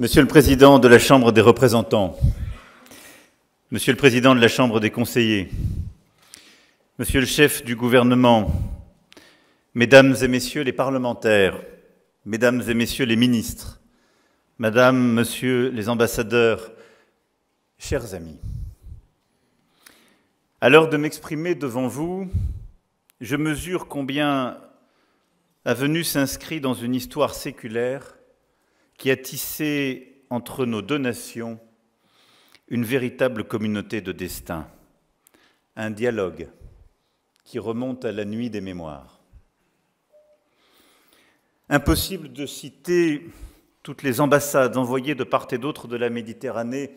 Monsieur le Président de la Chambre des représentants, Monsieur le Président de la Chambre des conseillers, Monsieur le chef du gouvernement, Mesdames et Messieurs les parlementaires, Mesdames et Messieurs les ministres, Madame, Monsieur les ambassadeurs, chers amis, à l'heure de m'exprimer devant vous, je mesure combien Avenue s'inscrit dans une histoire séculaire qui a tissé entre nos deux nations une véritable communauté de destin, un dialogue qui remonte à la nuit des mémoires. Impossible de citer toutes les ambassades envoyées de part et d'autre de la Méditerranée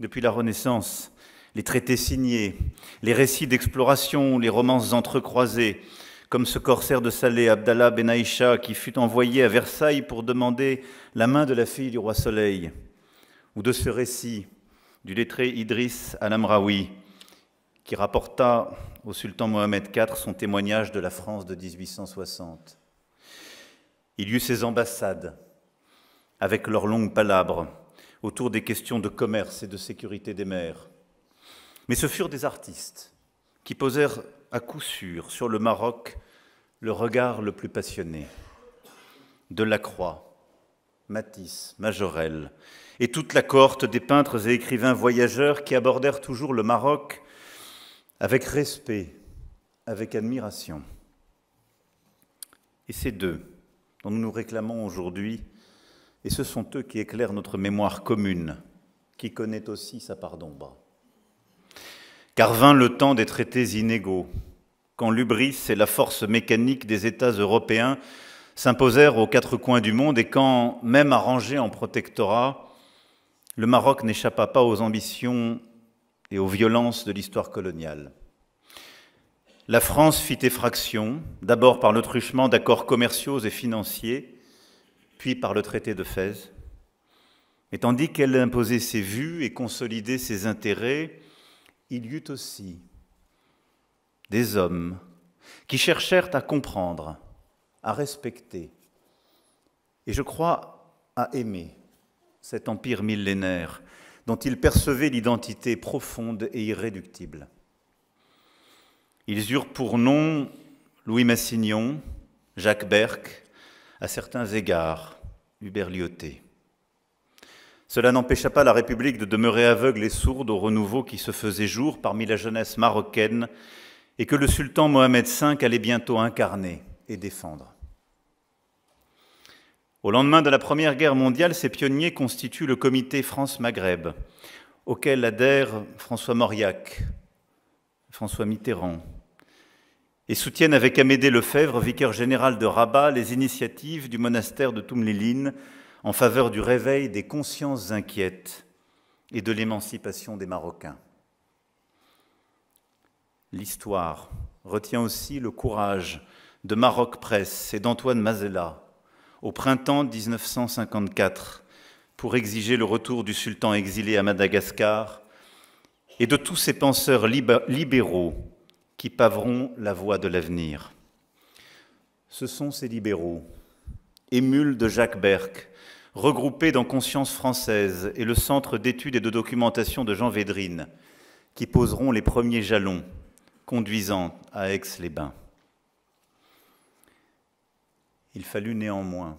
depuis la Renaissance, les traités signés, les récits d'exploration, les romances entrecroisées, comme ce corsaire de Salé, Abdallah ben Aïcha, qui fut envoyé à Versailles pour demander la main de la fille du roi Soleil, ou de ce récit du lettré Idriss al-Amraoui, qui rapporta au sultan Mohamed IV son témoignage de la France de 1860. Il y eut ses ambassades, avec leurs longues palabres, autour des questions de commerce et de sécurité des mers. Mais ce furent des artistes qui posèrent à coup sûr sur le Maroc le regard le plus passionné. Delacroix, Matisse, Majorel et toute la cohorte des peintres et écrivains voyageurs qui abordèrent toujours le Maroc avec respect, avec admiration. Et ces deux dont nous nous réclamons aujourd'hui, et ce sont eux qui éclairent notre mémoire commune, qui connaît aussi sa part d'ombre. Car vint le temps des traités inégaux, quand l'ubris et la force mécanique des États européens s'imposèrent aux quatre coins du monde et quand, même arrangé en protectorat, le Maroc n'échappa pas aux ambitions et aux violences de l'histoire coloniale. La France fit effraction, d'abord par le truchement d'accords commerciaux et financiers, puis par le traité de Fès. Et tandis qu'elle imposait ses vues et consolidait ses intérêts, il y eut aussi des hommes qui cherchèrent à comprendre, à respecter, et je crois à aimer cet empire millénaire dont ils percevaient l'identité profonde et irréductible. Ils eurent pour nom Louis Massignon, Jacques Berck, à certains égards, Hubert Lyoté. Cela n'empêcha pas la République de demeurer aveugle et sourde au renouveau qui se faisait jour parmi la jeunesse marocaine et que le sultan Mohamed V allait bientôt incarner et défendre. Au lendemain de la Première Guerre mondiale, ces pionniers constituent le comité France-Maghreb, auquel adhèrent François Mauriac, François Mitterrand, et soutiennent avec Amédée Lefebvre, vicaire général de Rabat, les initiatives du monastère de Toumléline, en faveur du réveil des consciences inquiètes et de l'émancipation des Marocains. L'histoire retient aussi le courage de Maroc Presse et d'Antoine Mazella au printemps 1954 pour exiger le retour du sultan exilé à Madagascar et de tous ces penseurs libéraux qui paveront la voie de l'avenir. Ce sont ces libéraux, émules de Jacques Berck, regroupé dans Conscience française et le Centre d'études et de documentation de Jean Védrine, qui poseront les premiers jalons conduisant à Aix-les-Bains. Il fallut néanmoins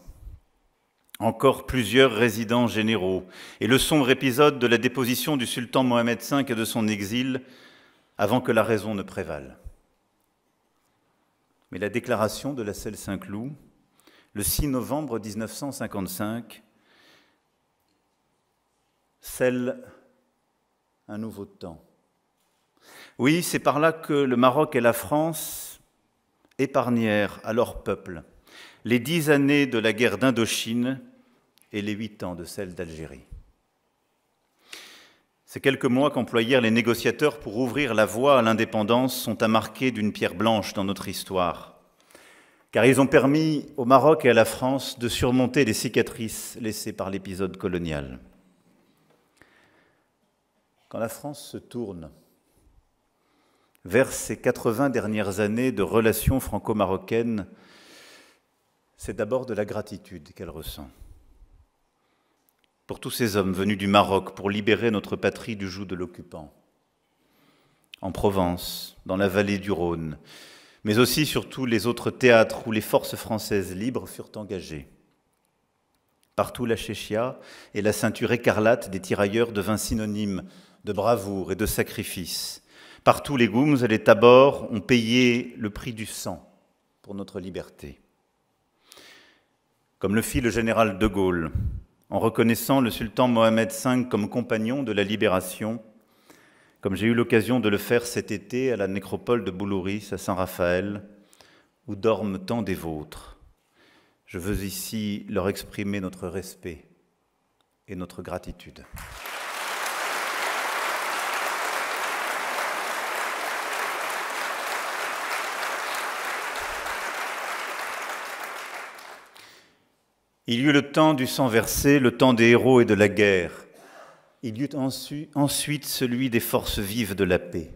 encore plusieurs résidents généraux, et le sombre épisode de la déposition du sultan Mohamed V et de son exil, avant que la raison ne prévale. Mais la déclaration de la Selle Saint-Cloud, le 6 novembre 1955, celle un nouveau temps. Oui, c'est par là que le Maroc et la France épargnèrent à leur peuple les dix années de la guerre d'Indochine et les huit ans de celle d'Algérie. Ces quelques mois qu'employèrent les négociateurs pour ouvrir la voie à l'indépendance sont à marquer d'une pierre blanche dans notre histoire, car ils ont permis au Maroc et à la France de surmonter les cicatrices laissées par l'épisode colonial quand la France se tourne vers ces 80 dernières années de relations franco-marocaines, c'est d'abord de la gratitude qu'elle ressent. Pour tous ces hommes venus du Maroc pour libérer notre patrie du joug de l'occupant, en Provence, dans la vallée du Rhône, mais aussi sur tous les autres théâtres où les forces françaises libres furent engagées. Partout la chéchia et la ceinture écarlate des tirailleurs devint synonymes de bravoure et de sacrifice. Partout, les Goums et les Tabors ont payé le prix du sang pour notre liberté. Comme le fit le général de Gaulle, en reconnaissant le sultan Mohamed V comme compagnon de la libération, comme j'ai eu l'occasion de le faire cet été à la nécropole de Boulouris à Saint-Raphaël, où dorment tant des vôtres. Je veux ici leur exprimer notre respect et notre gratitude. Il y eut le temps du sang versé, le temps des héros et de la guerre. Il y eut ensuite celui des forces vives de la paix.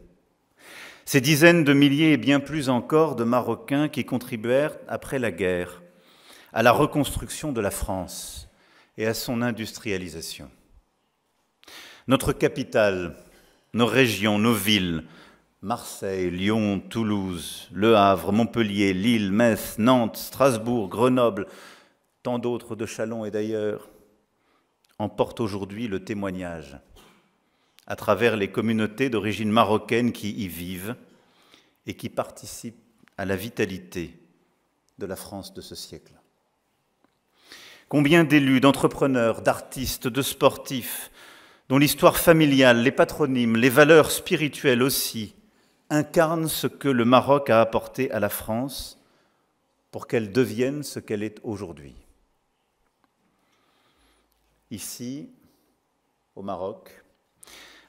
Ces dizaines de milliers et bien plus encore de Marocains qui contribuèrent après la guerre à la reconstruction de la France et à son industrialisation. Notre capitale, nos régions, nos villes, Marseille, Lyon, Toulouse, Le Havre, Montpellier, Lille, Metz, Nantes, Strasbourg, Grenoble, tant d'autres de Chalon et d'ailleurs, en portent aujourd'hui le témoignage à travers les communautés d'origine marocaine qui y vivent et qui participent à la vitalité de la France de ce siècle. Combien d'élus, d'entrepreneurs, d'artistes, de sportifs, dont l'histoire familiale, les patronymes, les valeurs spirituelles aussi, incarnent ce que le Maroc a apporté à la France pour qu'elle devienne ce qu'elle est aujourd'hui ici, au Maroc,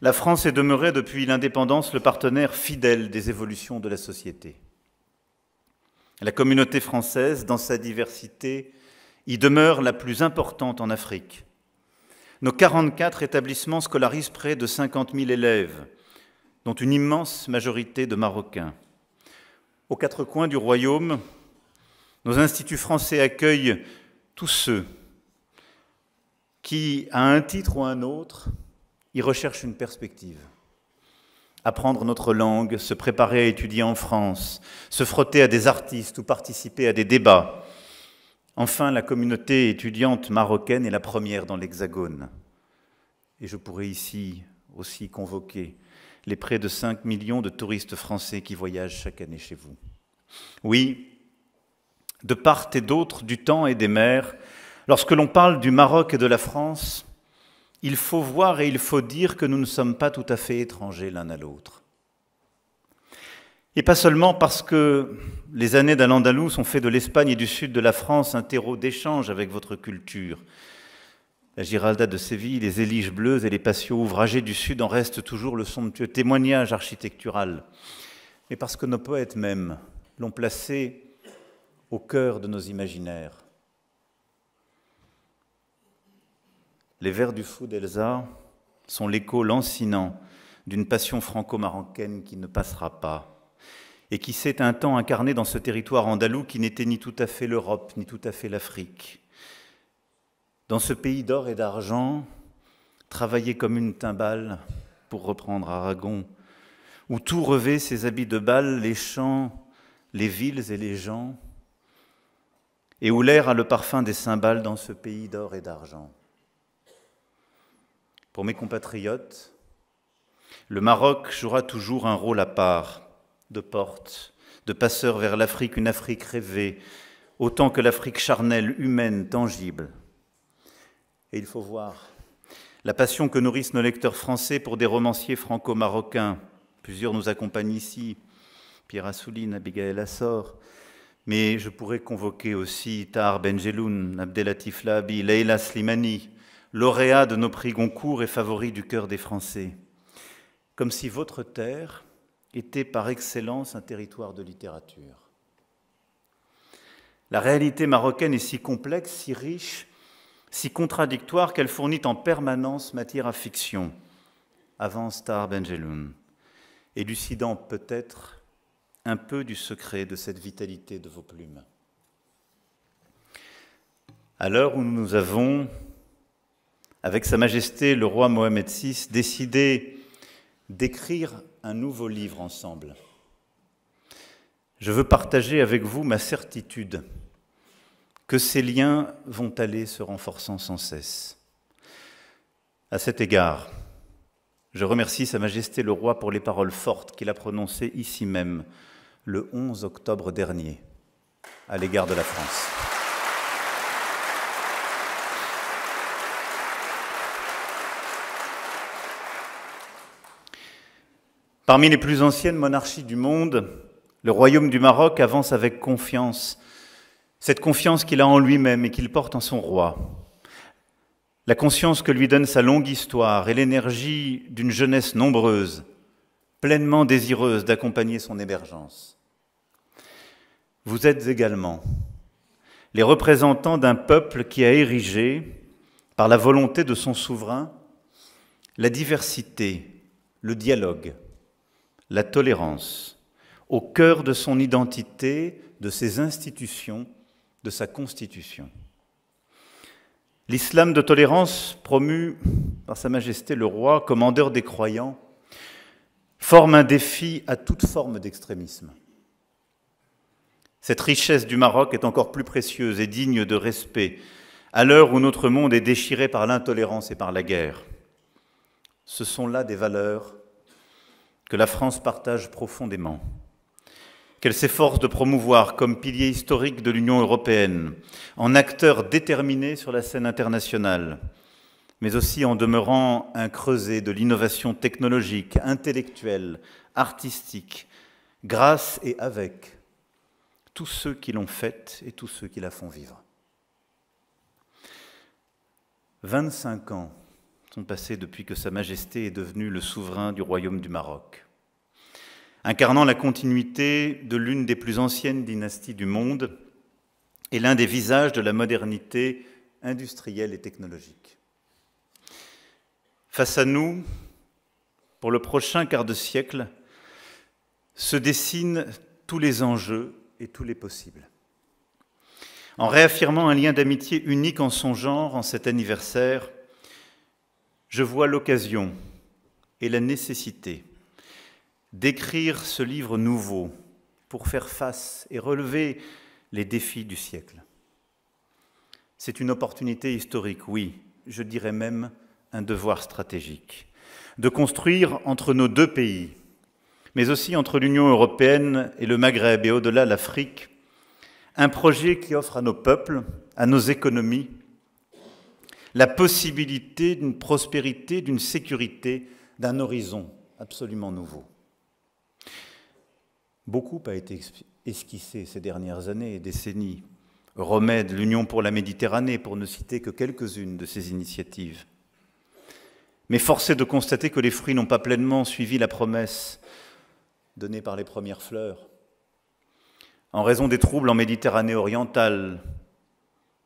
la France est demeurée depuis l'indépendance le partenaire fidèle des évolutions de la société. La communauté française, dans sa diversité, y demeure la plus importante en Afrique. Nos 44 établissements scolarisent près de 50 000 élèves, dont une immense majorité de Marocains. Aux quatre coins du royaume, nos instituts français accueillent tous ceux qui, à un titre ou à un autre, y recherche une perspective. Apprendre notre langue, se préparer à étudier en France, se frotter à des artistes ou participer à des débats. Enfin, la communauté étudiante marocaine est la première dans l'Hexagone. Et je pourrais ici aussi convoquer les près de 5 millions de touristes français qui voyagent chaque année chez vous. Oui, de part et d'autre du temps et des mers, Lorsque l'on parle du Maroc et de la France, il faut voir et il faut dire que nous ne sommes pas tout à fait étrangers l'un à l'autre. Et pas seulement parce que les années d'Al-Andalus ont fait de l'Espagne et du sud de la France un terreau d'échange avec votre culture. La Giralda de Séville, les éliges bleues et les patios ouvragés du sud en restent toujours le somptueux témoignage architectural. Mais parce que nos poètes même l'ont placé au cœur de nos imaginaires. Les vers du fou d'Elsa sont l'écho lancinant d'une passion franco-marocaine qui ne passera pas et qui s'est un temps incarnée dans ce territoire andalou qui n'était ni tout à fait l'Europe, ni tout à fait l'Afrique. Dans ce pays d'or et d'argent, travaillé comme une timbale, pour reprendre Aragon, où tout revêt ses habits de bal, les champs, les villes et les gens, et où l'air a le parfum des cymbales dans ce pays d'or et d'argent. Pour mes compatriotes, le Maroc jouera toujours un rôle à part, de porte, de passeur vers l'Afrique, une Afrique rêvée, autant que l'Afrique charnelle, humaine, tangible. Et il faut voir la passion que nourrissent nos lecteurs français pour des romanciers franco-marocains. Plusieurs nous accompagnent ici, Pierre Assouline, Abigail Assor, mais je pourrais convoquer aussi Tahar Benjeloun, Abdelatif Labi, Leila Slimani, lauréat de nos prix Goncourt et favori du cœur des Français. Comme si votre terre était par excellence un territoire de littérature. La réalité marocaine est si complexe, si riche, si contradictoire qu'elle fournit en permanence matière à fiction, Avant Star Benjeloun, élucidant peut-être un peu du secret de cette vitalité de vos plumes. À l'heure où nous avons avec Sa Majesté le roi Mohamed VI, décidé d'écrire un nouveau livre ensemble. Je veux partager avec vous ma certitude que ces liens vont aller se renforçant sans cesse. À cet égard, je remercie Sa Majesté le Roi pour les paroles fortes qu'il a prononcées ici même le 11 octobre dernier à l'égard de la France. Parmi les plus anciennes monarchies du monde, le royaume du Maroc avance avec confiance, cette confiance qu'il a en lui-même et qu'il porte en son roi. La conscience que lui donne sa longue histoire et l'énergie d'une jeunesse nombreuse, pleinement désireuse d'accompagner son émergence. Vous êtes également les représentants d'un peuple qui a érigé, par la volonté de son souverain, la diversité, le dialogue, la tolérance, au cœur de son identité, de ses institutions, de sa constitution. L'islam de tolérance, promu par Sa Majesté le Roi, commandeur des croyants, forme un défi à toute forme d'extrémisme. Cette richesse du Maroc est encore plus précieuse et digne de respect à l'heure où notre monde est déchiré par l'intolérance et par la guerre. Ce sont là des valeurs que la France partage profondément, qu'elle s'efforce de promouvoir comme pilier historique de l'Union européenne, en acteur déterminé sur la scène internationale, mais aussi en demeurant un creuset de l'innovation technologique, intellectuelle, artistique, grâce et avec tous ceux qui l'ont faite et tous ceux qui la font vivre. 25 ans sont passés depuis que Sa Majesté est devenue le souverain du royaume du Maroc. Incarnant la continuité de l'une des plus anciennes dynasties du monde et l'un des visages de la modernité industrielle et technologique. Face à nous, pour le prochain quart de siècle, se dessinent tous les enjeux et tous les possibles. En réaffirmant un lien d'amitié unique en son genre en cet anniversaire, je vois l'occasion et la nécessité d'écrire ce livre nouveau pour faire face et relever les défis du siècle. C'est une opportunité historique, oui, je dirais même un devoir stratégique, de construire entre nos deux pays, mais aussi entre l'Union européenne et le Maghreb et au-delà l'Afrique, un projet qui offre à nos peuples, à nos économies, la possibilité d'une prospérité, d'une sécurité, d'un horizon absolument nouveau. Beaucoup a été esquissé ces dernières années et décennies. Remède, l'Union pour la Méditerranée, pour ne citer que quelques-unes de ces initiatives. Mais force de constater que les fruits n'ont pas pleinement suivi la promesse donnée par les premières fleurs. En raison des troubles en Méditerranée orientale,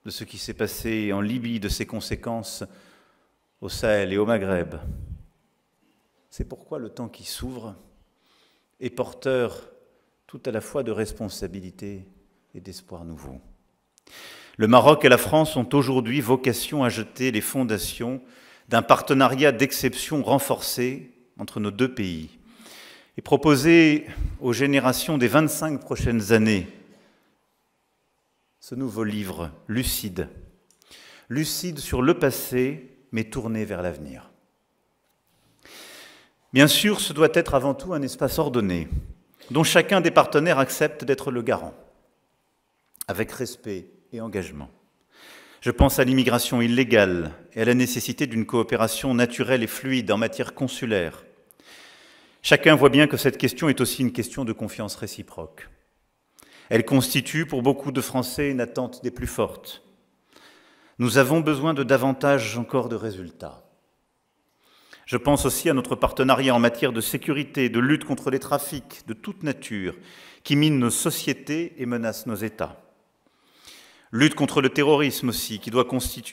de ce qui s'est passé en Libye, de ses conséquences au Sahel et au Maghreb. C'est pourquoi le temps qui s'ouvre est porteur tout à la fois de responsabilité et d'espoir nouveau. Le Maroc et la France ont aujourd'hui vocation à jeter les fondations d'un partenariat d'exception renforcé entre nos deux pays et proposer aux générations des 25 prochaines années ce nouveau livre, Lucide. Lucide sur le passé, mais tourné vers l'avenir. Bien sûr, ce doit être avant tout un espace ordonné, dont chacun des partenaires accepte d'être le garant, avec respect et engagement. Je pense à l'immigration illégale et à la nécessité d'une coopération naturelle et fluide en matière consulaire. Chacun voit bien que cette question est aussi une question de confiance réciproque. Elle constitue pour beaucoup de Français une attente des plus fortes. Nous avons besoin de davantage encore de résultats. Je pense aussi à notre partenariat en matière de sécurité, de lutte contre les trafics de toute nature qui minent nos sociétés et menacent nos États. Lutte contre le terrorisme aussi, qui doit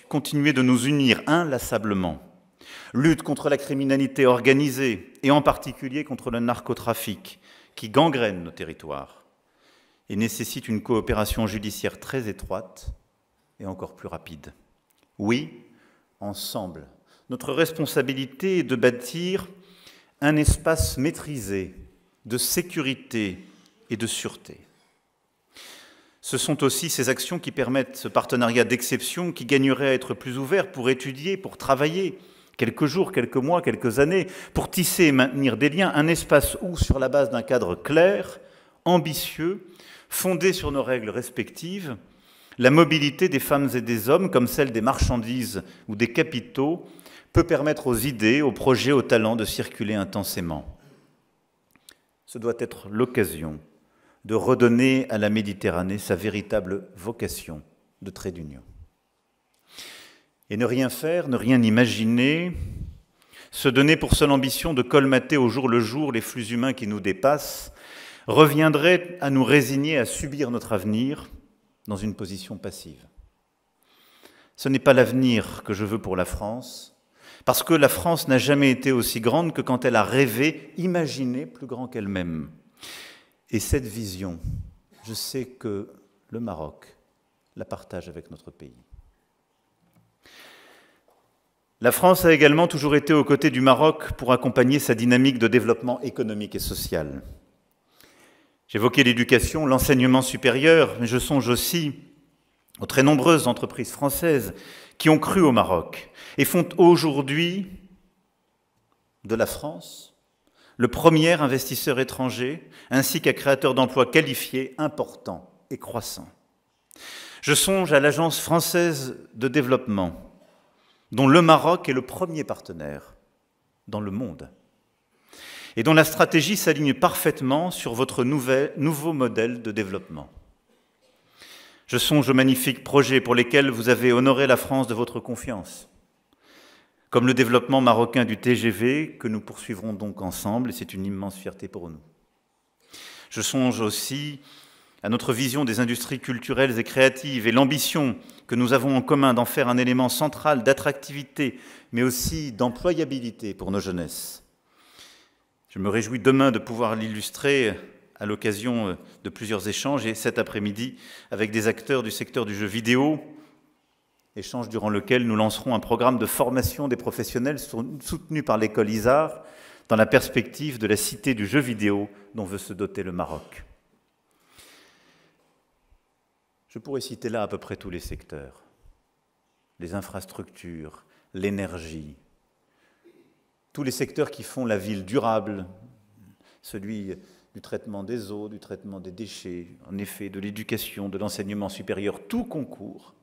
continuer de nous unir inlassablement. Lutte contre la criminalité organisée et en particulier contre le narcotrafic qui gangrène nos territoires et nécessite une coopération judiciaire très étroite et encore plus rapide. Oui, ensemble, notre responsabilité est de bâtir un espace maîtrisé de sécurité et de sûreté. Ce sont aussi ces actions qui permettent ce partenariat d'exception qui gagnerait à être plus ouvert pour étudier, pour travailler, quelques jours, quelques mois, quelques années, pour tisser et maintenir des liens, un espace où, sur la base d'un cadre clair, ambitieux, Fondée sur nos règles respectives la mobilité des femmes et des hommes, comme celle des marchandises ou des capitaux, peut permettre aux idées, aux projets, aux talents de circuler intensément. Ce doit être l'occasion de redonner à la Méditerranée sa véritable vocation de trait d'union. Et ne rien faire, ne rien imaginer, se donner pour seule ambition de colmater au jour le jour les flux humains qui nous dépassent, reviendrait à nous résigner à subir notre avenir dans une position passive. Ce n'est pas l'avenir que je veux pour la France, parce que la France n'a jamais été aussi grande que quand elle a rêvé, imaginé plus grand qu'elle-même. Et cette vision, je sais que le Maroc la partage avec notre pays. La France a également toujours été aux côtés du Maroc pour accompagner sa dynamique de développement économique et social. J'évoquais l'éducation, l'enseignement supérieur, mais je songe aussi aux très nombreuses entreprises françaises qui ont cru au Maroc et font aujourd'hui de la France le premier investisseur étranger ainsi qu'un créateur d'emplois qualifiés, important et croissant. Je songe à l'Agence française de développement, dont le Maroc est le premier partenaire dans le monde et dont la stratégie s'aligne parfaitement sur votre nouveau modèle de développement. Je songe aux magnifiques projets pour lesquels vous avez honoré la France de votre confiance, comme le développement marocain du TGV que nous poursuivrons donc ensemble, et c'est une immense fierté pour nous. Je songe aussi à notre vision des industries culturelles et créatives et l'ambition que nous avons en commun d'en faire un élément central d'attractivité, mais aussi d'employabilité pour nos jeunesses. Je me réjouis demain de pouvoir l'illustrer à l'occasion euh, de plusieurs échanges et cet après-midi avec des acteurs du secteur du jeu vidéo, échange durant lequel nous lancerons un programme de formation des professionnels soutenu par l'école ISAR dans la perspective de la cité du jeu vidéo dont veut se doter le Maroc. Je pourrais citer là à peu près tous les secteurs, les infrastructures, l'énergie, tous les secteurs qui font la ville durable, celui du traitement des eaux, du traitement des déchets, en effet, de l'éducation, de l'enseignement supérieur, tout concourt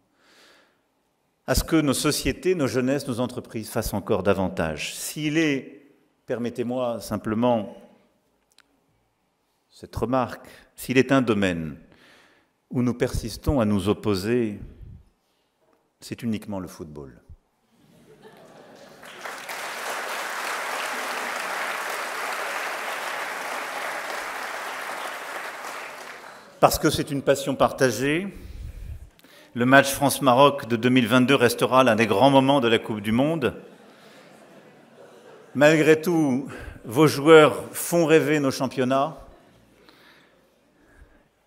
à ce que nos sociétés, nos jeunesses, nos entreprises fassent encore davantage. S'il est, permettez-moi simplement cette remarque, s'il est un domaine où nous persistons à nous opposer, c'est uniquement le football. parce que c'est une passion partagée. Le match France-Maroc de 2022 restera l'un des grands moments de la Coupe du Monde. Malgré tout, vos joueurs font rêver nos championnats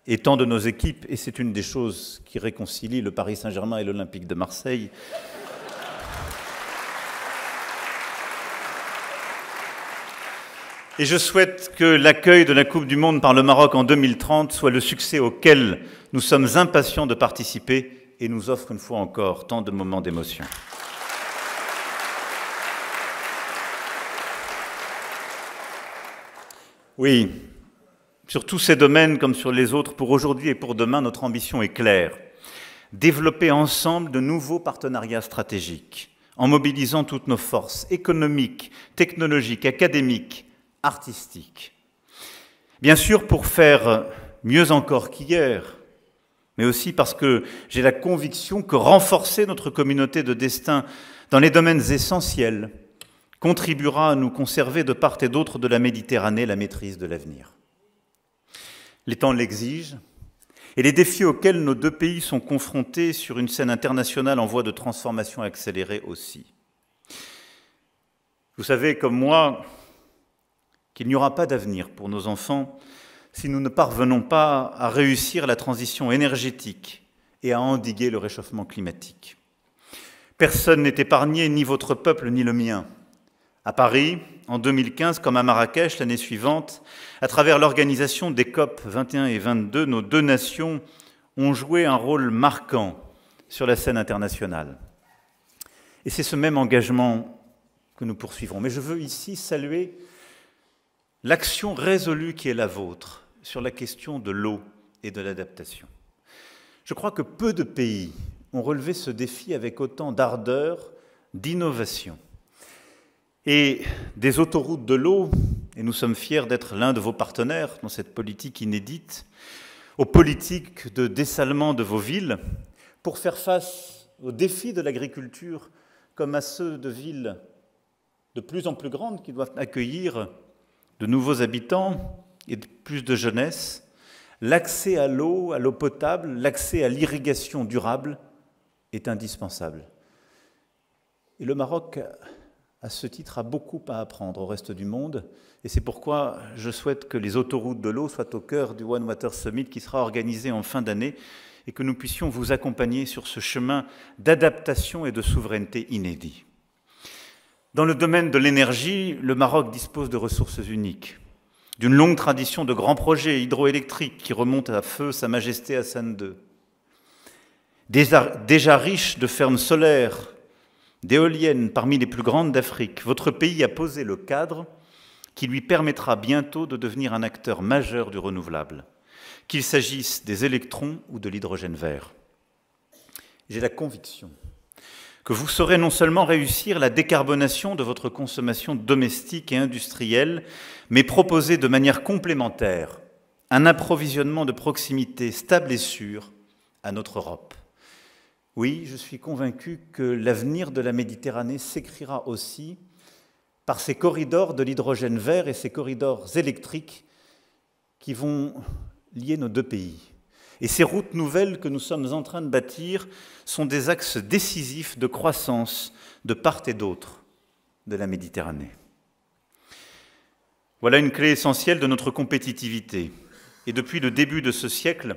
et tant de nos équipes, et c'est une des choses qui réconcilie le Paris Saint-Germain et l'Olympique de Marseille. Et je souhaite que l'accueil de la Coupe du Monde par le Maroc en 2030 soit le succès auquel nous sommes impatients de participer et nous offre une fois encore tant de moments d'émotion. Oui, sur tous ces domaines comme sur les autres, pour aujourd'hui et pour demain, notre ambition est claire. Développer ensemble de nouveaux partenariats stratégiques, en mobilisant toutes nos forces économiques, technologiques, académiques, artistique. Bien sûr, pour faire mieux encore qu'hier, mais aussi parce que j'ai la conviction que renforcer notre communauté de destin dans les domaines essentiels contribuera à nous conserver de part et d'autre de la Méditerranée la maîtrise de l'avenir. Les temps l'exigent, et les défis auxquels nos deux pays sont confrontés sur une scène internationale en voie de transformation accélérée aussi. Vous savez, comme moi, qu'il n'y aura pas d'avenir pour nos enfants si nous ne parvenons pas à réussir la transition énergétique et à endiguer le réchauffement climatique. Personne n'est épargné, ni votre peuple, ni le mien. À Paris, en 2015, comme à Marrakech l'année suivante, à travers l'organisation des COP 21 et 22, nos deux nations ont joué un rôle marquant sur la scène internationale. Et c'est ce même engagement que nous poursuivrons. Mais je veux ici saluer l'action résolue qui est la vôtre sur la question de l'eau et de l'adaptation. Je crois que peu de pays ont relevé ce défi avec autant d'ardeur, d'innovation. Et des autoroutes de l'eau, et nous sommes fiers d'être l'un de vos partenaires dans cette politique inédite, aux politiques de dessalement de vos villes, pour faire face aux défis de l'agriculture comme à ceux de villes de plus en plus grandes qui doivent accueillir de nouveaux habitants et de plus de jeunesse, l'accès à l'eau, à l'eau potable, l'accès à l'irrigation durable est indispensable. Et le Maroc, à ce titre, a beaucoup à apprendre au reste du monde. Et c'est pourquoi je souhaite que les autoroutes de l'eau soient au cœur du One Water Summit qui sera organisé en fin d'année et que nous puissions vous accompagner sur ce chemin d'adaptation et de souveraineté inédit. Dans le domaine de l'énergie, le Maroc dispose de ressources uniques, d'une longue tradition de grands projets hydroélectriques qui remontent à feu Sa Majesté Hassan II. Déjà riche de fermes solaires, d'éoliennes parmi les plus grandes d'Afrique, votre pays a posé le cadre qui lui permettra bientôt de devenir un acteur majeur du renouvelable, qu'il s'agisse des électrons ou de l'hydrogène vert. J'ai la conviction que vous saurez non seulement réussir la décarbonation de votre consommation domestique et industrielle, mais proposer de manière complémentaire un approvisionnement de proximité stable et sûr à notre Europe. Oui, je suis convaincu que l'avenir de la Méditerranée s'écrira aussi par ces corridors de l'hydrogène vert et ces corridors électriques qui vont lier nos deux pays. Et ces routes nouvelles que nous sommes en train de bâtir sont des axes décisifs de croissance de part et d'autre de la Méditerranée. Voilà une clé essentielle de notre compétitivité. Et depuis le début de ce siècle,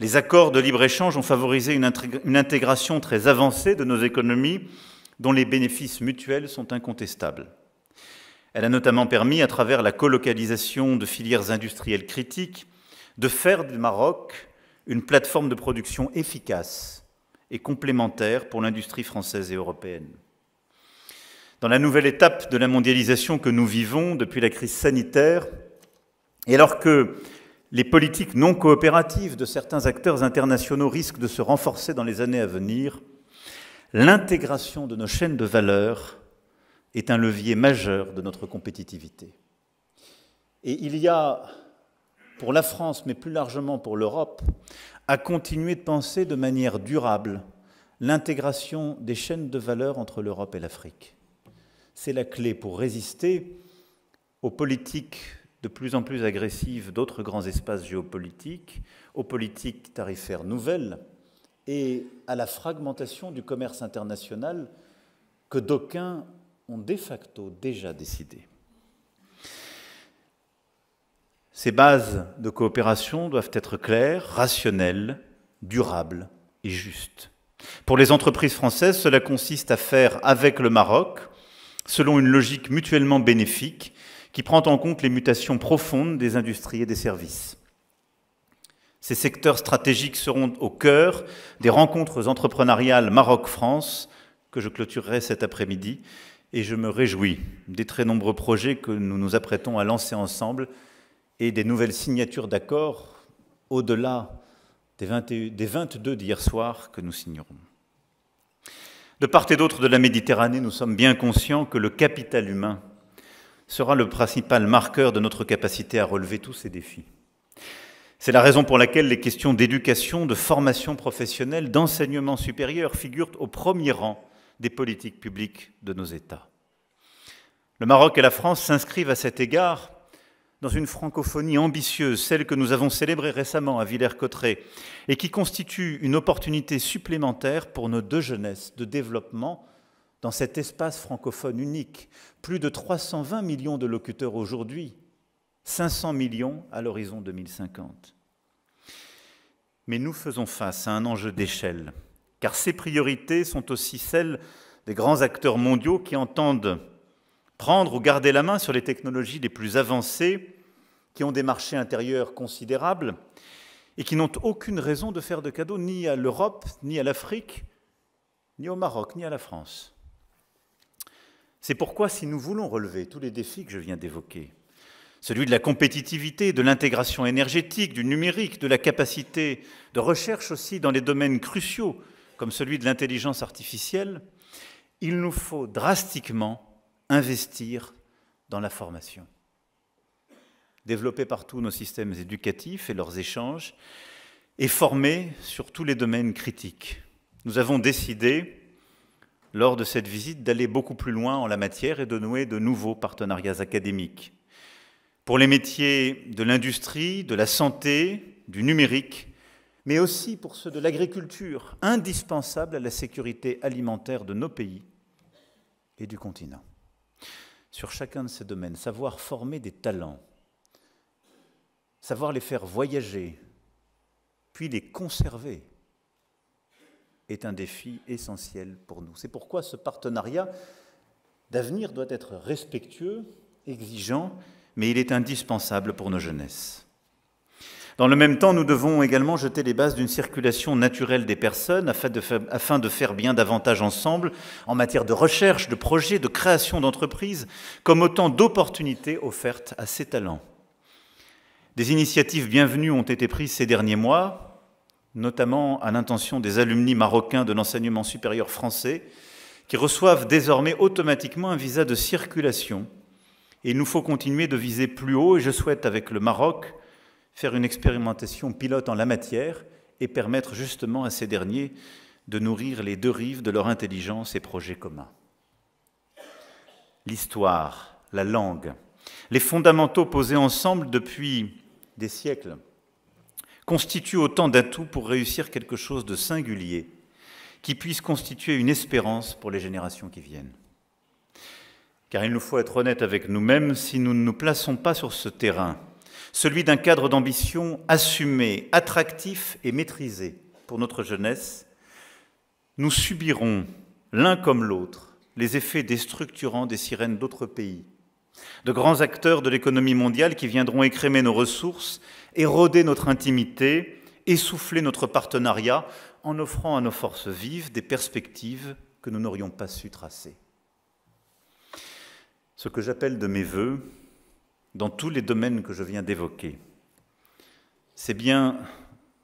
les accords de libre-échange ont favorisé une intégration très avancée de nos économies dont les bénéfices mutuels sont incontestables. Elle a notamment permis, à travers la colocalisation de filières industrielles critiques, de faire du Maroc une plateforme de production efficace et complémentaire pour l'industrie française et européenne. Dans la nouvelle étape de la mondialisation que nous vivons depuis la crise sanitaire, et alors que les politiques non coopératives de certains acteurs internationaux risquent de se renforcer dans les années à venir, l'intégration de nos chaînes de valeur est un levier majeur de notre compétitivité. Et il y a pour la France, mais plus largement pour l'Europe, à continuer de penser de manière durable l'intégration des chaînes de valeur entre l'Europe et l'Afrique. C'est la clé pour résister aux politiques de plus en plus agressives d'autres grands espaces géopolitiques, aux politiques tarifaires nouvelles et à la fragmentation du commerce international que d'aucuns ont de facto déjà décidé. Ces bases de coopération doivent être claires, rationnelles, durables et justes. Pour les entreprises françaises, cela consiste à faire avec le Maroc, selon une logique mutuellement bénéfique, qui prend en compte les mutations profondes des industries et des services. Ces secteurs stratégiques seront au cœur des rencontres entrepreneuriales Maroc-France que je clôturerai cet après-midi et je me réjouis des très nombreux projets que nous nous apprêtons à lancer ensemble et des nouvelles signatures d'accords au-delà des, des 22 d'hier soir que nous signerons. De part et d'autre de la Méditerranée, nous sommes bien conscients que le capital humain sera le principal marqueur de notre capacité à relever tous ces défis. C'est la raison pour laquelle les questions d'éducation, de formation professionnelle, d'enseignement supérieur figurent au premier rang des politiques publiques de nos États. Le Maroc et la France s'inscrivent à cet égard dans une francophonie ambitieuse, celle que nous avons célébrée récemment à Villers-Cotterêts, et qui constitue une opportunité supplémentaire pour nos deux jeunesses de développement dans cet espace francophone unique. Plus de 320 millions de locuteurs aujourd'hui, 500 millions à l'horizon 2050. Mais nous faisons face à un enjeu d'échelle, car ces priorités sont aussi celles des grands acteurs mondiaux qui entendent prendre ou garder la main sur les technologies les plus avancées, qui ont des marchés intérieurs considérables et qui n'ont aucune raison de faire de cadeaux ni à l'Europe, ni à l'Afrique, ni au Maroc, ni à la France. C'est pourquoi si nous voulons relever tous les défis que je viens d'évoquer, celui de la compétitivité, de l'intégration énergétique, du numérique, de la capacité de recherche aussi dans les domaines cruciaux comme celui de l'intelligence artificielle, il nous faut drastiquement investir dans la formation. Développer partout nos systèmes éducatifs et leurs échanges et former sur tous les domaines critiques. Nous avons décidé, lors de cette visite, d'aller beaucoup plus loin en la matière et de nouer de nouveaux partenariats académiques. Pour les métiers de l'industrie, de la santé, du numérique, mais aussi pour ceux de l'agriculture, indispensables à la sécurité alimentaire de nos pays et du continent sur chacun de ces domaines, savoir former des talents, savoir les faire voyager, puis les conserver, est un défi essentiel pour nous. C'est pourquoi ce partenariat d'avenir doit être respectueux, exigeant, mais il est indispensable pour nos jeunesses. Dans le même temps, nous devons également jeter les bases d'une circulation naturelle des personnes afin de, faire, bien davantage ensemble en matière de recherche, de projets, de création d'entreprises, comme autant d'opportunités offertes à ces talents. Des initiatives bienvenues ont été prises ces derniers mois, notamment à l'intention des alumni marocains de l'enseignement supérieur français, qui reçoivent désormais automatiquement un visa de circulation. Et il nous faut continuer de viser plus haut, et je souhaite avec le Maroc faire une expérimentation pilote en la matière et permettre justement à ces derniers de nourrir les deux rives de leur intelligence et projet communs. L'histoire, la langue, les fondamentaux posés ensemble depuis des siècles constituent autant d'atouts pour réussir quelque chose de singulier qui puisse constituer une espérance pour les générations qui viennent. Car il nous faut être honnête avec nous-mêmes, si nous ne nous plaçons pas sur ce terrain, celui d'un cadre d'ambition assumé, attractif et maîtrisé pour notre jeunesse, nous subirons, l'un comme l'autre, les effets déstructurants des sirènes d'autres pays, de grands acteurs de l'économie mondiale qui viendront écrémer nos ressources, éroder notre intimité, essouffler notre partenariat en offrant à nos forces vives des perspectives que nous n'aurions pas su tracer. Ce que j'appelle de mes voeux, dans tous les domaines que je viens d'évoquer. C'est bien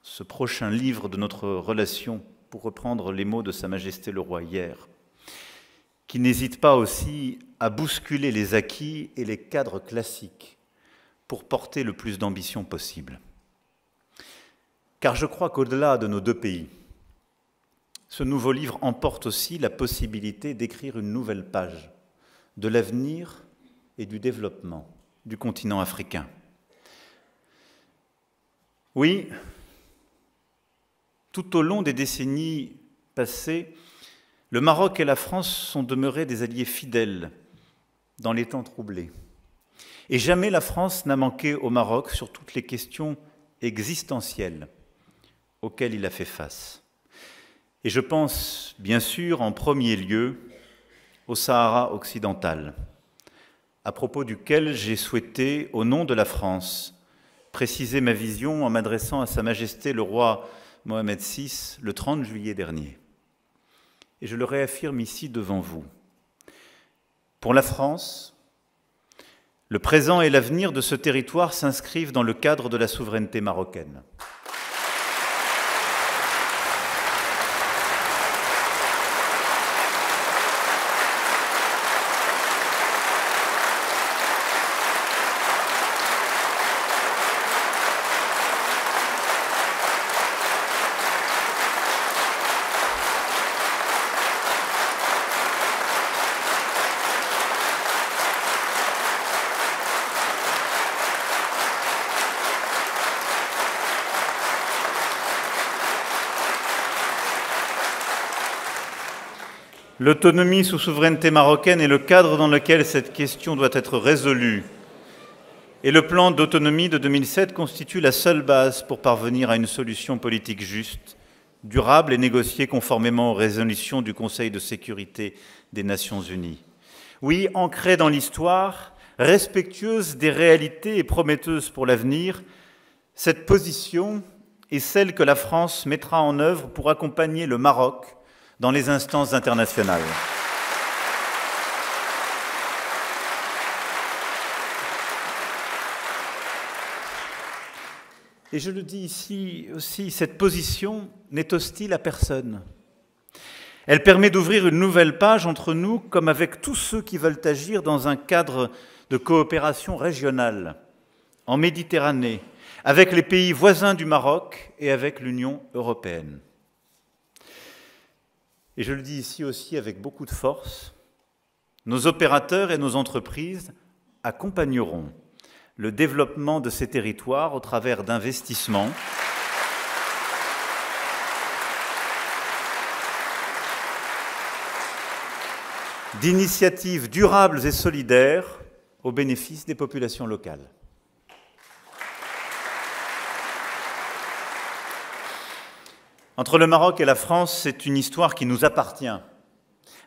ce prochain livre de notre relation, pour reprendre les mots de Sa Majesté le Roi hier, qui n'hésite pas aussi à bousculer les acquis et les cadres classiques pour porter le plus d'ambition possible. Car je crois qu'au-delà de nos deux pays, ce nouveau livre emporte aussi la possibilité d'écrire une nouvelle page de l'avenir et du développement du continent africain. Oui, tout au long des décennies passées, le Maroc et la France sont demeurés des alliés fidèles dans les temps troublés. Et jamais la France n'a manqué au Maroc sur toutes les questions existentielles auxquelles il a fait face. Et je pense, bien sûr, en premier lieu au Sahara occidental, à propos duquel j'ai souhaité, au nom de la France, préciser ma vision en m'adressant à Sa Majesté le roi Mohamed VI le 30 juillet dernier. Et je le réaffirme ici devant vous. Pour la France, le présent et l'avenir de ce territoire s'inscrivent dans le cadre de la souveraineté marocaine. L'autonomie sous souveraineté marocaine est le cadre dans lequel cette question doit être résolue. Et le plan d'autonomie de 2007 constitue la seule base pour parvenir à une solution politique juste, durable et négociée conformément aux résolutions du Conseil de sécurité des Nations Unies. Oui, ancrée dans l'histoire, respectueuse des réalités et prometteuse pour l'avenir, cette position est celle que la France mettra en œuvre pour accompagner le Maroc dans les instances internationales. Et je le dis ici aussi, cette position n'est hostile à personne. Elle permet d'ouvrir une nouvelle page entre nous, comme avec tous ceux qui veulent agir dans un cadre de coopération régionale, en Méditerranée, avec les pays voisins du Maroc et avec l'Union européenne et je le dis ici aussi avec beaucoup de force, nos opérateurs et nos entreprises accompagneront le développement de ces territoires au travers d'investissements. d'initiatives durables et solidaires au bénéfice des populations locales. Entre le Maroc et la France, c'est une histoire qui nous appartient.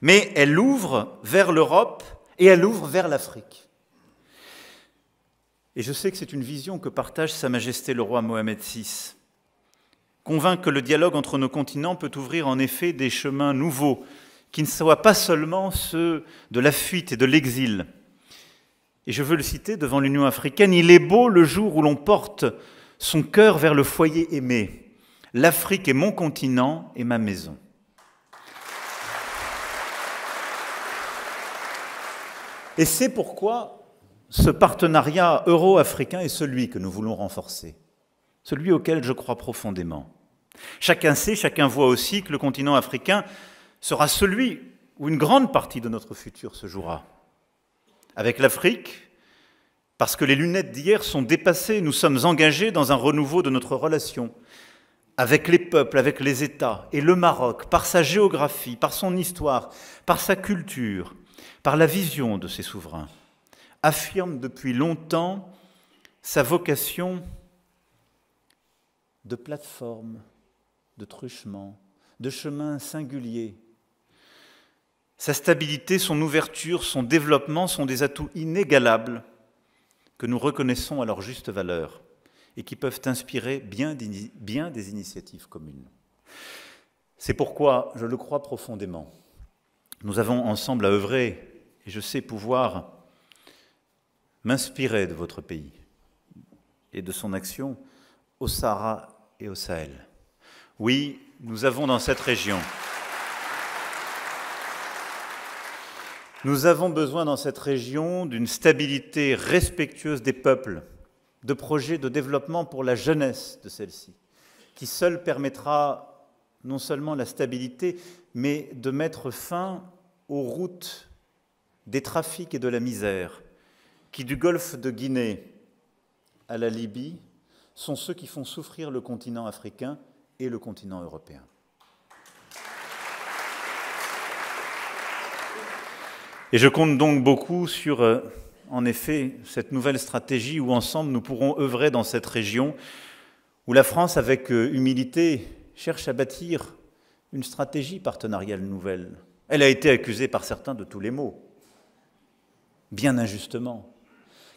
Mais elle ouvre vers l'Europe et elle ouvre vers l'Afrique. Et je sais que c'est une vision que partage Sa Majesté le roi Mohamed VI. Convainc que le dialogue entre nos continents peut ouvrir en effet des chemins nouveaux, qui ne soient pas seulement ceux de la fuite et de l'exil. Et je veux le citer devant l'Union africaine, il est beau le jour où l'on porte son cœur vers le foyer aimé. L'Afrique est mon continent et ma maison. Et c'est pourquoi ce partenariat euro-africain est celui que nous voulons renforcer, celui auquel je crois profondément. Chacun sait, chacun voit aussi que le continent africain sera celui où une grande partie de notre futur se jouera. Avec l'Afrique, parce que les lunettes d'hier sont dépassées, nous sommes engagés dans un renouveau de notre relation avec les peuples, avec les États, et le Maroc, par sa géographie, par son histoire, par sa culture, par la vision de ses souverains, affirme depuis longtemps sa vocation de plateforme, de truchement, de chemin singulier. Sa stabilité, son ouverture, son développement sont des atouts inégalables que nous reconnaissons à leur juste valeur et qui peuvent inspirer bien, des initiatives communes. C'est pourquoi je le crois profondément. Nous avons ensemble à œuvrer et je sais pouvoir m'inspirer de votre pays et de son action au Sahara et au Sahel. Oui, nous avons dans cette région, nous avons besoin dans cette région d'une stabilité respectueuse des peuples de projets de développement pour la jeunesse de celle-ci, qui seul permettra non seulement la stabilité, mais de mettre fin aux routes des trafics et de la misère, qui du golfe de Guinée à la Libye sont ceux qui font souffrir le continent africain et le continent européen. Et je compte donc beaucoup sur euh, en effet cette nouvelle stratégie où ensemble nous pourrons œuvrer dans cette région où la France, avec euh, humilité, cherche à bâtir une stratégie partenariale nouvelle. Elle a été accusée par certains de tous les maux, bien injustement,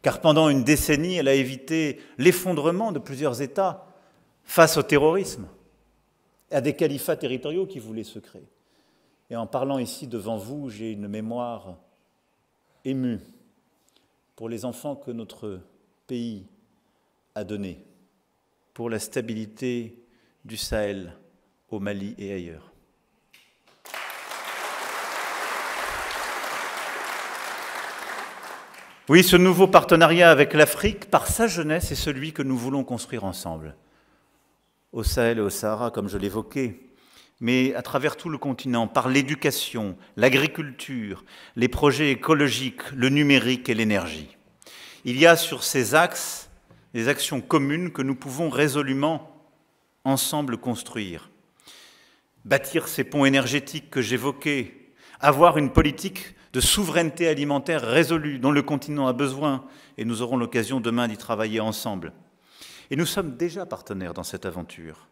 car pendant une décennie, elle a évité l'effondrement de plusieurs États face au terrorisme, à des califats territoriaux qui voulaient se créer. Et en parlant ici devant vous, j'ai une mémoire émue pour les enfants que notre pays a donnés, pour la stabilité du Sahel au Mali et ailleurs. Oui, ce nouveau partenariat avec l'Afrique, par sa jeunesse, est celui que nous voulons construire ensemble. Au Sahel et au Sahara, comme je l'évoquais, mais à travers tout le continent, par l'éducation, l'agriculture, les projets écologiques, le numérique et l'énergie. Il y a sur ces axes des actions communes que nous pouvons résolument ensemble construire. Bâtir ces ponts énergétiques que j'évoquais, avoir une politique de souveraineté alimentaire résolue dont le continent a besoin, et nous aurons l'occasion demain d'y travailler ensemble. Et nous sommes déjà partenaires dans cette aventure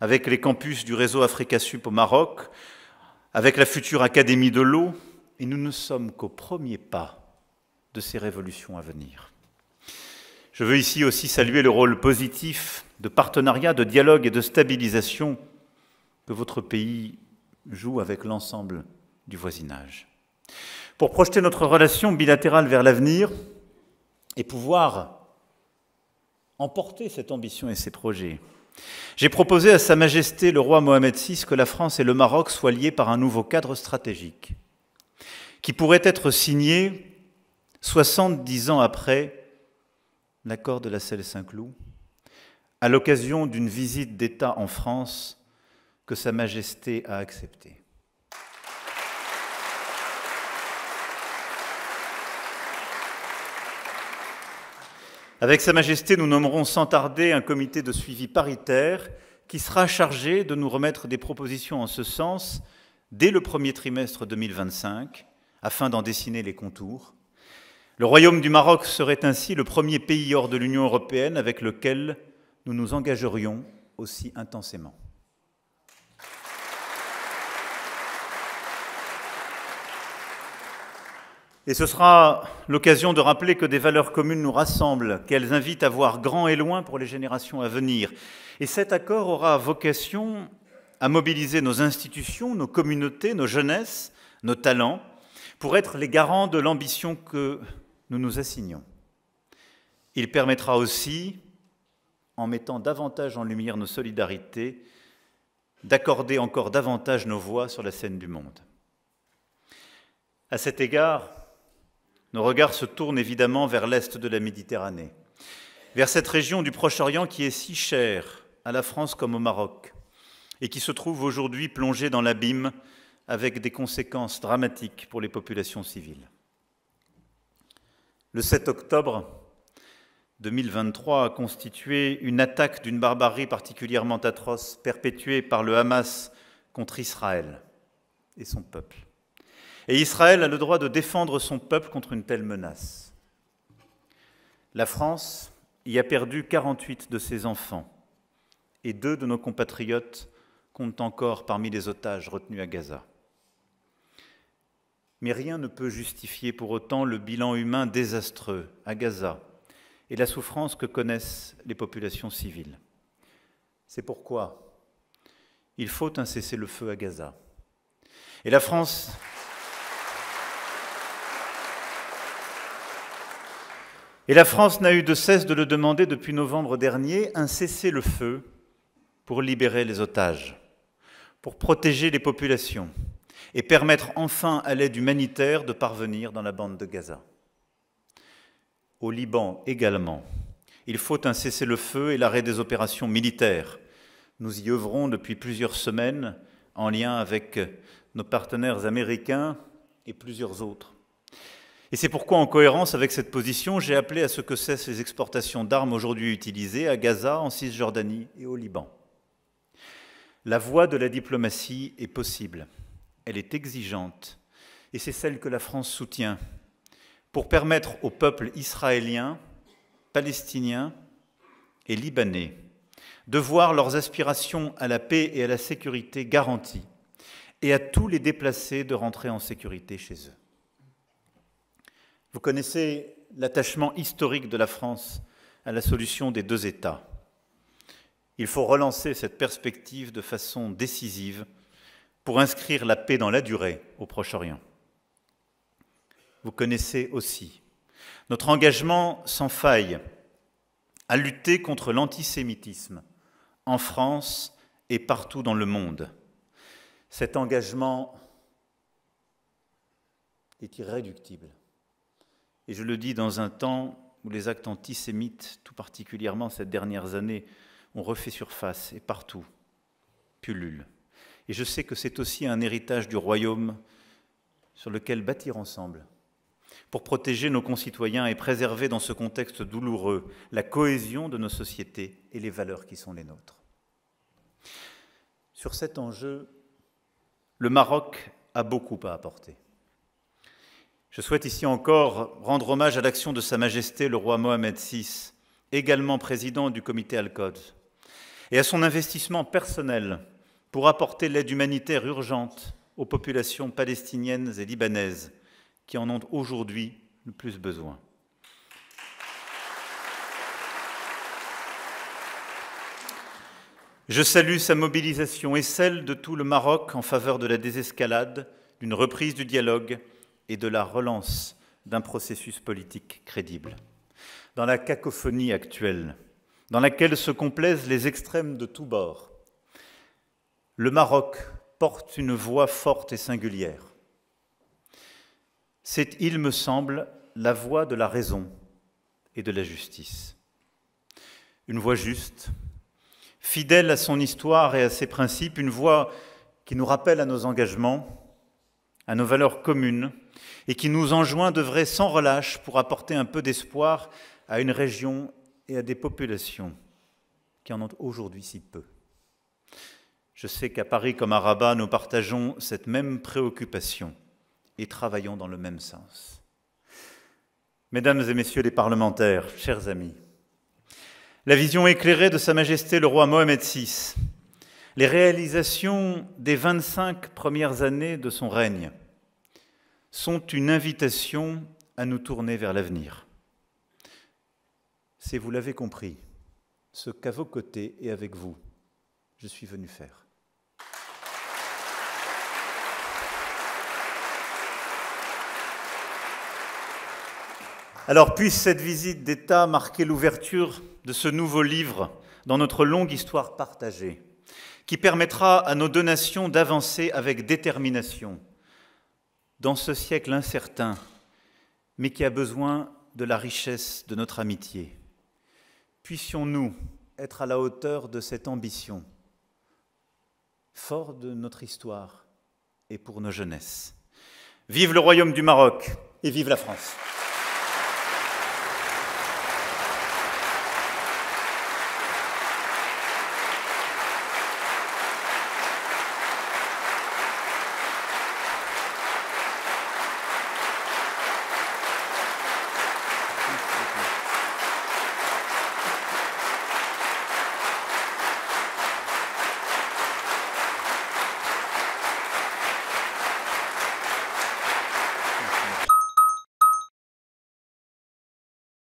avec les campus du réseau Africa Sup au Maroc, avec la future Académie de l'eau, et nous ne sommes qu'au premier pas de ces révolutions à venir. Je veux ici aussi saluer le rôle positif de partenariat, de dialogue et de stabilisation que votre pays joue avec l'ensemble du voisinage. Pour projeter notre relation bilatérale vers l'avenir et pouvoir emporter cette ambition et ces projets, j'ai proposé à Sa Majesté le roi Mohamed VI que la France et le Maroc soient liés par un nouveau cadre stratégique qui pourrait être signé 70 ans après l'accord de la Selle-Saint-Cloud, à l'occasion d'une visite d'État en France que Sa Majesté a acceptée. Avec Sa Majesté, nous nommerons sans tarder un comité de suivi paritaire qui sera chargé de nous remettre des propositions en ce sens dès le premier trimestre 2025, afin d'en dessiner les contours. Le Royaume du Maroc serait ainsi le premier pays hors de l'Union européenne avec lequel nous nous engagerions aussi intensément. Et ce sera l'occasion de rappeler que des valeurs communes nous rassemblent, qu'elles invitent à voir grand et loin pour les générations à venir. Et cet accord aura vocation à mobiliser nos institutions, nos communautés, nos jeunesses, nos talents, pour être les garants de l'ambition que nous nous assignons. Il permettra aussi, en mettant davantage en lumière nos solidarités, d'accorder encore davantage nos voix sur la scène du monde. À cet égard, nos regards se tournent évidemment vers l'est de la Méditerranée, vers cette région du Proche-Orient qui est si chère à la France comme au Maroc, et qui se trouve aujourd'hui plongée dans l'abîme avec des conséquences dramatiques pour les populations civiles. Le 7 octobre 2023 a constitué une attaque d'une barbarie particulièrement atroce perpétuée par le Hamas contre Israël et son peuple. Et Israël a le droit de défendre son peuple contre une telle menace. La France y a perdu 48 de ses enfants et deux de nos compatriotes comptent encore parmi les otages retenus à Gaza. Mais rien ne peut justifier pour autant le bilan humain désastreux à Gaza et la souffrance que connaissent les populations civiles. C'est pourquoi il faut un cessez-le-feu à Gaza. Et la France Et la France n'a eu de cesse de le demander depuis novembre dernier, un cessez-le-feu pour libérer les otages, pour protéger les populations et permettre enfin à l'aide humanitaire de parvenir dans la bande de Gaza. Au Liban également, il faut un cessez-le-feu et l'arrêt des opérations militaires. Nous y œuvrons depuis plusieurs semaines en lien avec nos partenaires américains et plusieurs autres. Et c'est pourquoi, en cohérence avec cette position, j'ai appelé à ce que cessent les exportations d'armes aujourd'hui utilisées à Gaza, en Cisjordanie et au Liban. La voie de la diplomatie est possible, elle est exigeante, et c'est celle que la France soutient, pour permettre aux peuples israélien, palestiniens et libanais de voir leurs aspirations à la paix et à la sécurité garanties, et à tous les déplacés de rentrer en sécurité chez eux. Vous connaissez l'attachement historique de la France à la solution des deux États. Il faut relancer cette perspective de façon décisive pour inscrire la paix dans la durée au Proche-Orient. Vous connaissez aussi notre engagement sans faille à lutter contre l'antisémitisme en France et partout dans le monde. Cet engagement est irréductible. Et je le dis dans un temps où les actes antisémites, tout particulièrement ces dernières années, ont refait surface et partout pullulent. Et je sais que c'est aussi un héritage du royaume sur lequel bâtir ensemble, pour protéger nos concitoyens et préserver dans ce contexte douloureux la cohésion de nos sociétés et les valeurs qui sont les nôtres. Sur cet enjeu, le Maroc a beaucoup à apporter. Je souhaite ici encore rendre hommage à l'action de Sa Majesté le roi Mohamed VI, également président du comité al qods et à son investissement personnel pour apporter l'aide humanitaire urgente aux populations palestiniennes et libanaises qui en ont aujourd'hui le plus besoin. Je salue sa mobilisation et celle de tout le Maroc en faveur de la désescalade, d'une reprise du dialogue et de la relance d'un processus politique crédible. Dans la cacophonie actuelle, dans laquelle se complaisent les extrêmes de tous bords, le Maroc porte une voix forte et singulière. C'est, il me semble, la voix de la raison et de la justice. Une voix juste, fidèle à son histoire et à ses principes, une voix qui nous rappelle à nos engagements, à nos valeurs communes, et qui nous enjoint vrai sans relâche pour apporter un peu d'espoir à une région et à des populations qui en ont aujourd'hui si peu. Je sais qu'à Paris comme à Rabat, nous partageons cette même préoccupation et travaillons dans le même sens. Mesdames et messieurs les parlementaires, chers amis, la vision éclairée de Sa Majesté le roi Mohamed VI, les réalisations des 25 premières années de son règne, sont une invitation à nous tourner vers l'avenir. C'est, vous l'avez compris, ce qu'à vos côtés et avec vous, je suis venu faire. Alors puisse cette visite d'État marquer l'ouverture de ce nouveau livre dans notre longue histoire partagée, qui permettra à nos deux nations d'avancer avec détermination dans ce siècle incertain, mais qui a besoin de la richesse de notre amitié. Puissions-nous être à la hauteur de cette ambition, fort de notre histoire et pour nos jeunesses. Vive le royaume du Maroc et vive la France.